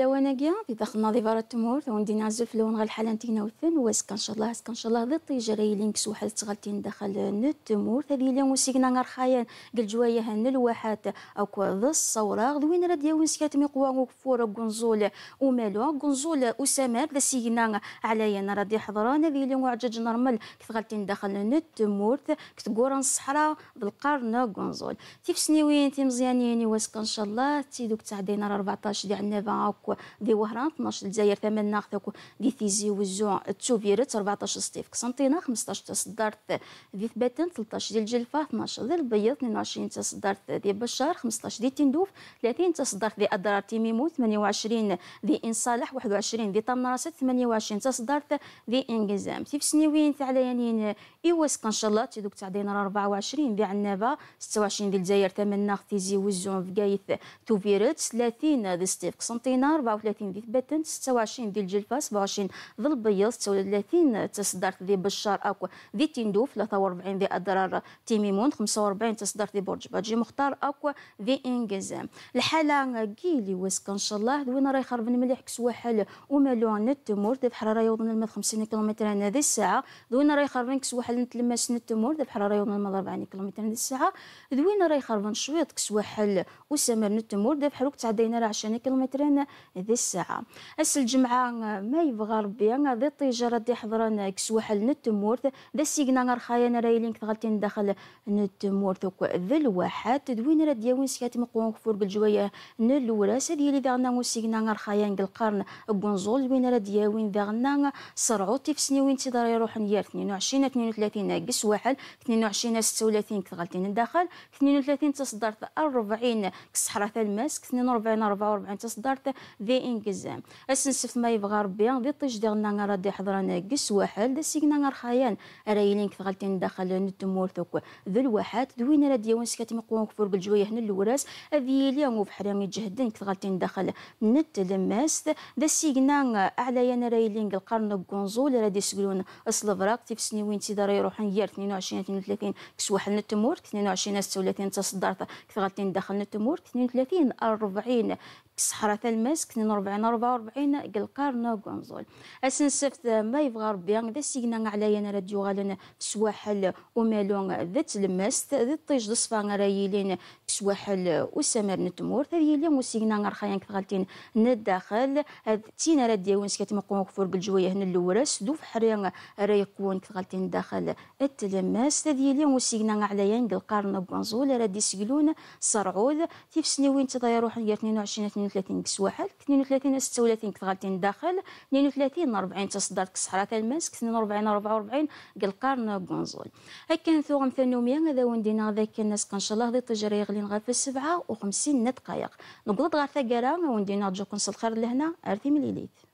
لوان كاع في ضغط نظيفة راه التمور تو ندي في لون غير الحاله حالانتينا وثن واسكا ان شاء الله اسكا ان شاء الله ضد جري لينكس وحال تغلتي ندخل نتمور هذه لي وسيكنا غير خايان قل جوايا هن الواحات اوك ضص صوراغ غدوين راه ديال دياون سكات ميقوا وكفور غنزول ومالو غنزول وسمار ذا سيكنا عليا انا راه دي حضران ذي لي وعجج نرمل كتغلتي ندخل نتمور كتقورا الصحراء بالقرن غنزول تيف سنيوين تي مزيانين واسكا ان شاء الله تي دوك تاع دينار 14 ديال النافا ثوك دي وهران 12 الجزائر 8 ثوك دي تيزي وزو تشوفيرت 14 ستيف قسنطينة 15 تصدرت دي ثباتن 13 دي الجلفة 12 دي البيض 22 تصدرت دي بشار 15 دي تندوف 30 تصدرت دي أدرار تيميمو 28 دي إن صالح 21 دي طمنراست 28 تصدرت دي إنجزام سنوين سنيوين تعليانين إيواس كان شاء الله تيدوك تعدين 24 دي عنابة 26 دي الجزائر 8 تيزي وزو في قايث توفيرت 30 دي ستيف قسنطينة 34 ديال تباتن 26 ديال الجلفة 27 ديال البيض 36 تصدرت ديال بشار اكو ديال تندوف 43 ديال اضرار تيميمون 45 تصدرت ديال برج باجي مختار اكو ديال انجزام الحاله كيلي وسك ان شاء الله دوين راه يخرب مليح كسواحل ومالون التمور ديال الحراره يوضن المد 50 كيلومتر عن هذه الساعه دوينا راه يخرب كسواحل نتلمس نتمور ديال الحراره يوضن المد 40 كيلومتر هذه الساعه دوينا راه يخرب شويط كسواحل وسمر نتمور ديال حروك تعدينا راه 20 كيلومتر ذي الساعه اس الجمعه ما يبغى ربي ذي الطيجرة دي حضران كسوحل ذي ذا سيغنا رخايا رايلينك غالتي ندخل نتمورث ذي الواحد دوين ردي دياوين سكات مقوم كفور بالجوايه نلوراس هذه اللي داغنا وسيغنا رخايا القرن بونزول دوين ذغنا دياوين داغنا صرعو وين تدار يروح نيار 22 32 قس واحد 22 36 كتغالتي داخل 32 تصدرت 40 كصحراء الماسك 42 44 تصدرت ذي انقزام اسنسف ما يبغى ربي ذي طيش ديالنا راه حضرنا قس واحد ذا سيقنا رخايان رايلينك ثغلتين داخل نتمور ثوك ذو الواحد دوين راه ديوان سكات مقوان كفور بالجوية هنا الوراس ذي يلي وفي حرامي جهدين ثغلتين داخل نت لماس ذا سيقنا اعليان رايلينك القرن كونزول راه يسقلون السلفراك تيف سنيوين تيدا راه يروحن يار 22 32 كس واحد نتمور 22 36 تصدرت كثغلتين داخل نتمور 32 40 بالصحراء تلمس ربعين ربع ربعين قلقار نوغونزول اسن سفت ما يبغى ربي ذا سيقنا عليا راديو غالنا في سواحل ومالون ذا تلمس ذا طيج ضصفا رايلين في سواحل وسمر نتمور يليم وسيقنا رخيان كثغالتين الداخل تينا راديو نسكت مقوم كفور بالجويه هنا اللوراس دوف حريان رايقون كثغالتين داخل التلمس ذا يليم وسيقنا عليا قلقار نوغونزول راديو سيقلون صرعود تيف سنوين تضيروح 22 32 كس واحد 32 36 كس غالتين داخل 32 40 تصدر كس حرات تلماس 42 44 قلقار كالقرن كونزول ثوغ ثوغم ثانوميا هذا وندينا ذاك الناس كان شاء الله ذي تجري غلين غير في السبعة وخمسين دقايق نقضت غير ثقالة وندينا رجوكم خير لهنا ارثي مليليت